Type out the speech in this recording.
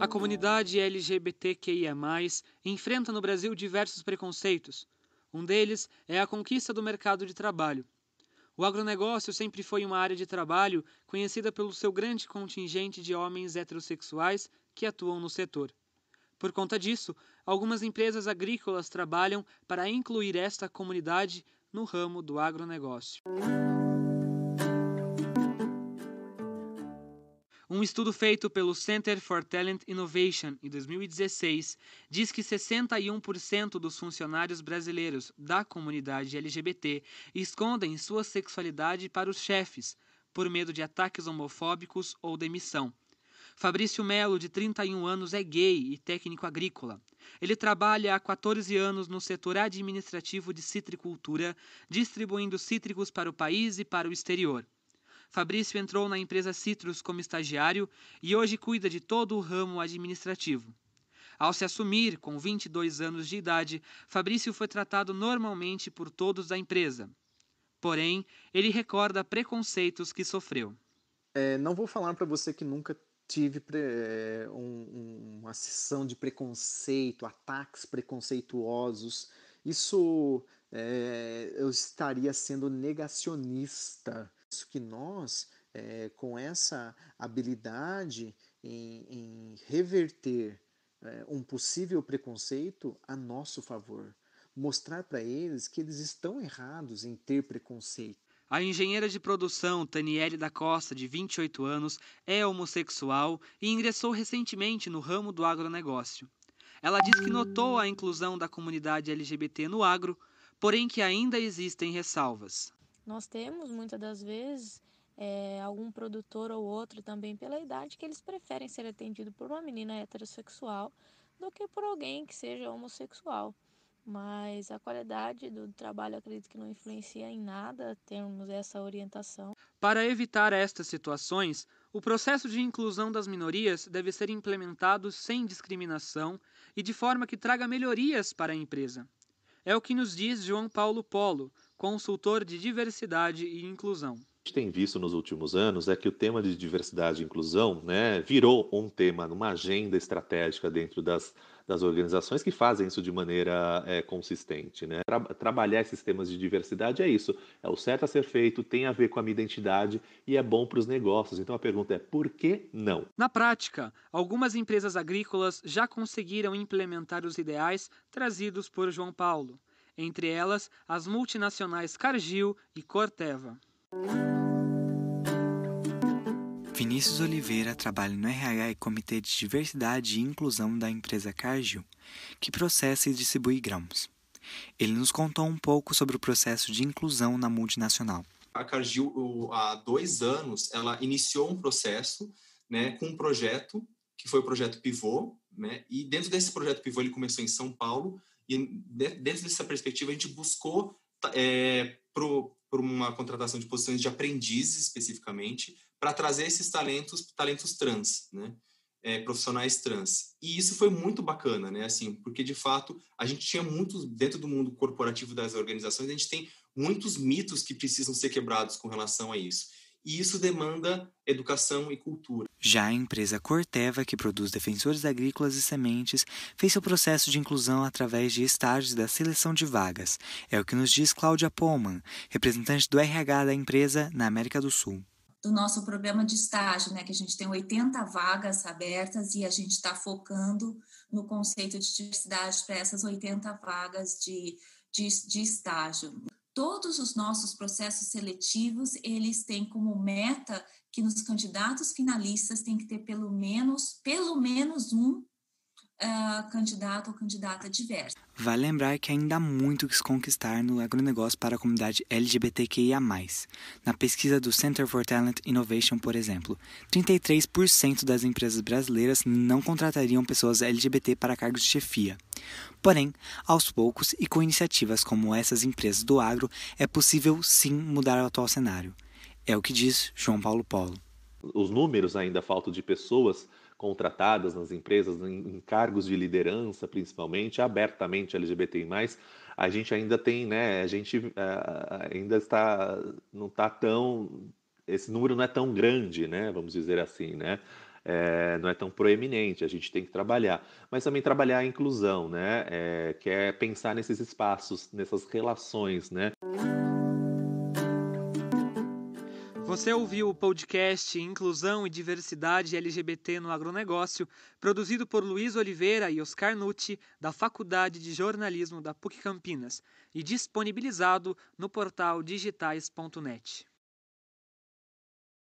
A comunidade LGBTQIA, enfrenta no Brasil diversos preconceitos. Um deles é a conquista do mercado de trabalho. O agronegócio sempre foi uma área de trabalho conhecida pelo seu grande contingente de homens heterossexuais que atuam no setor. Por conta disso, algumas empresas agrícolas trabalham para incluir esta comunidade no ramo do agronegócio. Um estudo feito pelo Center for Talent Innovation em 2016 diz que 61% dos funcionários brasileiros da comunidade LGBT escondem sua sexualidade para os chefes, por medo de ataques homofóbicos ou demissão. Fabrício Melo, de 31 anos, é gay e técnico agrícola. Ele trabalha há 14 anos no setor administrativo de citricultura, distribuindo cítricos para o país e para o exterior. Fabrício entrou na empresa Citrus como estagiário e hoje cuida de todo o ramo administrativo. Ao se assumir, com 22 anos de idade, Fabrício foi tratado normalmente por todos da empresa. Porém, ele recorda preconceitos que sofreu. É, não vou falar para você que nunca tive é, um, uma sessão de preconceito, ataques preconceituosos. Isso é, eu estaria sendo negacionista que nós, é, com essa habilidade em, em reverter é, um possível preconceito a nosso favor, mostrar para eles que eles estão errados em ter preconceito. A engenheira de produção Taniele da Costa, de 28 anos, é homossexual e ingressou recentemente no ramo do agronegócio. Ela diz que notou a inclusão da comunidade LGBT no agro, porém que ainda existem ressalvas. Nós temos muitas das vezes é, algum produtor ou outro também pela idade que eles preferem ser atendido por uma menina heterossexual do que por alguém que seja homossexual. Mas a qualidade do trabalho acredito que não influencia em nada termos essa orientação. Para evitar estas situações, o processo de inclusão das minorias deve ser implementado sem discriminação e de forma que traga melhorias para a empresa. É o que nos diz João Paulo Polo, consultor de diversidade e inclusão tem visto nos últimos anos é que o tema de diversidade e inclusão né, virou um tema, uma agenda estratégica dentro das, das organizações que fazem isso de maneira é, consistente. Né? Tra trabalhar esses temas de diversidade é isso, é o certo a ser feito, tem a ver com a minha identidade e é bom para os negócios. Então a pergunta é por que não? Na prática, algumas empresas agrícolas já conseguiram implementar os ideais trazidos por João Paulo, entre elas as multinacionais Cargill e Corteva. Vinícius Oliveira trabalha no RH e Comitê de Diversidade e Inclusão da empresa Cargill, que processa e distribui grãos. Ele nos contou um pouco sobre o processo de inclusão na multinacional. A Cargill, há dois anos, ela iniciou um processo né, com um projeto, que foi o projeto Pivô, né, e dentro desse projeto Pivô ele começou em São Paulo, e dentro dessa perspectiva a gente buscou é, eh, para uma contratação de posições de aprendizes especificamente, para trazer esses talentos, talentos trans, né? É, profissionais trans. E isso foi muito bacana, né? Assim, porque de fato a gente tinha muitos dentro do mundo corporativo das organizações, a gente tem muitos mitos que precisam ser quebrados com relação a isso. E isso demanda educação e cultura. Já a empresa Corteva, que produz defensores agrícolas e sementes, fez seu processo de inclusão através de estágios da seleção de vagas. É o que nos diz Cláudia Poman, representante do RH da empresa na América do Sul do nosso programa de estágio, né, que a gente tem 80 vagas abertas e a gente está focando no conceito de diversidade para essas 80 vagas de, de, de estágio. Todos os nossos processos seletivos, eles têm como meta que nos candidatos finalistas tem que ter pelo menos, pelo menos um uh, candidato ou candidata diversa. Vale lembrar que ainda há muito que se conquistar no agronegócio para a comunidade LGBTQIA. Na pesquisa do Center for Talent Innovation, por exemplo, 33% das empresas brasileiras não contratariam pessoas LGBT para cargos de chefia. Porém, aos poucos e com iniciativas como essas empresas do agro, é possível sim mudar o atual cenário. É o que diz João Paulo Polo. Os números ainda faltam de pessoas contratadas nas empresas, em, cargos de liderança, principalmente, abertamente LGBTI+, a gente ainda tem, né, a gente uh, ainda está, não está tão, esse número não é tão grande, né, vamos dizer assim, né, é, não é tão proeminente, a gente tem que trabalhar. Mas também trabalhar a inclusão, né? É, que é pensar nesses espaços, nessas relações, né? Você ouviu o podcast Inclusão e Diversidade LGBT no Agronegócio, produzido por Luiz Oliveira e Oscar Nucci, da Faculdade de Jornalismo da PUC Campinas, e disponibilizado no portal digitais.net.